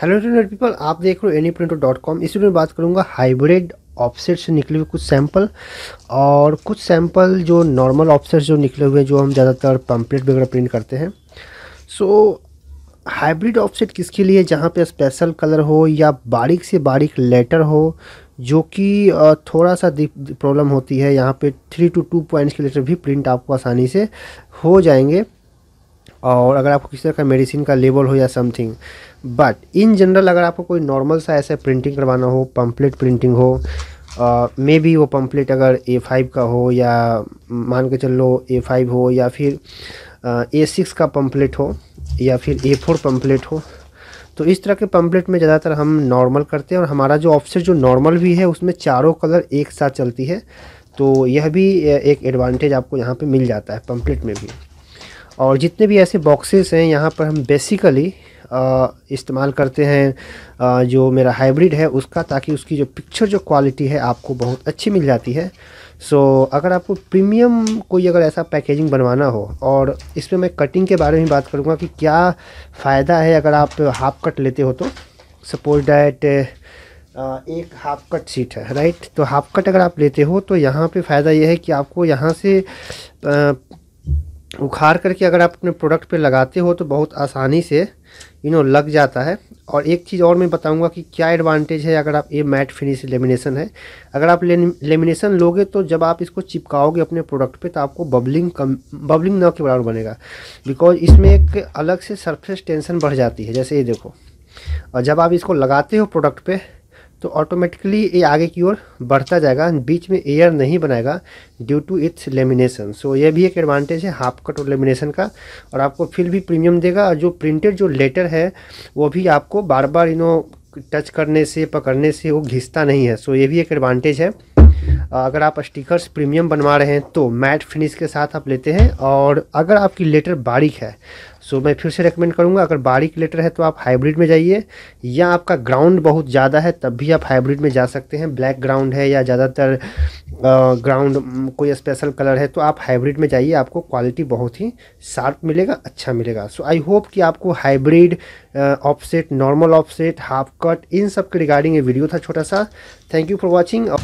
hello internet people आप देख रहे हो एनी प्रिंटो डॉट कॉम इस वीडियो में बात करूंगा हाइब्रिड ऑफसेट से निकले हुए कुछ सैंपल और कुछ सैंपल जो नॉर्मल ऑफसेट जो निकले हुए हैं जो हम ज़्यादातर पम्पलेट वगैरह प्रिंट करते हैं सो हाइब्रिड ऑफसेट किसके लिए जहाँ पे स्पेशल कलर हो या बारीक से बारीक लेटर हो जो कि थोड़ा सा प्रॉब्लम होती है यहाँ पे थ्री टू टू पॉइंट्स के लेटर भी प्रिंट आपको आसानी से हो जाएंगे और अगर आपको किसी तरह का मेडिसिन का लेबल हो या समथिंग बट इन जनरल अगर आपको कोई नॉर्मल सा ऐसा प्रिंटिंग करवाना हो पम्पलेट प्रिंटिंग हो मे बी वो पम्पलेट अगर ए फाइव का हो या मान के चल लो ए फाइव हो या फिर ए सिक्स का पम्पलेट हो या फिर ए फोर पम्पलेट हो तो इस तरह के पम्पलेट में ज़्यादातर हम नॉर्मल करते हैं और हमारा जो ऑफसेट जो नॉर्मल भी है उसमें चारों कलर एक साथ चलती है तो यह भी एक एडवांटेज आपको यहाँ पे मिल जाता है पम्पलेट में भी और जितने भी ऐसे बॉक्सेस हैं यहाँ पर हम बेसिकली इस्तेमाल करते हैं आ, जो मेरा हाइब्रिड है उसका ताकि उसकी जो पिक्चर जो क्वालिटी है आपको बहुत अच्छी मिल जाती है सो so, अगर आपको प्रीमियम कोई अगर ऐसा पैकेजिंग बनवाना हो और इसमें मैं कटिंग के बारे में बात करूँगा कि क्या फ़ायदा है अगर आप हाफ़ कट लेते हो तो सपोज डैट एक हाफ कट सीट है राइट तो हाफ कट अगर आप लेते हो तो यहाँ पे फ़ायदा यह है कि आपको यहाँ से उखाड़ करके अगर आप अपने प्रोडक्ट पे लगाते हो तो बहुत आसानी से यू नो लग जाता है और एक चीज़ और मैं बताऊंगा कि क्या एडवांटेज है अगर आप ये मैट फिनिश लेमिनेशन है अगर आप लेमिनेशन लोगे तो जब आप इसको चिपकाओगे अपने प्रोडक्ट पे तो आपको बबलिंग कम बबलिंग न के बराबर बनेगा बिकॉज इसमें एक अलग से सरफेस टेंशन बढ़ जाती है जैसे ये देखो और जब आप इसको लगाते हो प्रोडक्ट पर तो ऑटोमेटिकली ये आगे की ओर बढ़ता जाएगा बीच में एयर नहीं बनाएगा due to its lamination so ये भी एक एडवांटेज है हाफ कट और लेमिनेशन का और आपको फिर भी प्रीमियम देगा और जो प्रिंटेड जो लेटर है वो भी आपको बार बार यू नो टच करने से पकड़ने से वो घिसता नहीं है सो ये भी एक एडवांटेज है अगर आप स्टिकर्स प्रीमियम बनवा रहे हैं तो मैट फिनिश के साथ आप लेते हैं और अगर आपकी लेटर बारीक है सो मैं फिर से रेकमेंड करूँगा अगर बारीक लेटर है तो आप हाइब्रिड में जाइए या आपका ग्राउंड बहुत ज़्यादा है तब भी आप हाइब्रिड में जा सकते हैं ब्लैक ग्राउंड है या ज़्यादातर ग्राउंड कोई स्पेशल कलर है तो आप हाइब्रिड में जाइए आपको क्वालिटी बहुत ही शार्प मिलेगा अच्छा मिलेगा सो आई होप कि आपको hybrid offset normal offset half cut इन सब के रिगार्डिंग ये वीडियो था छोटा सा थैंक यू फॉर वॉचिंग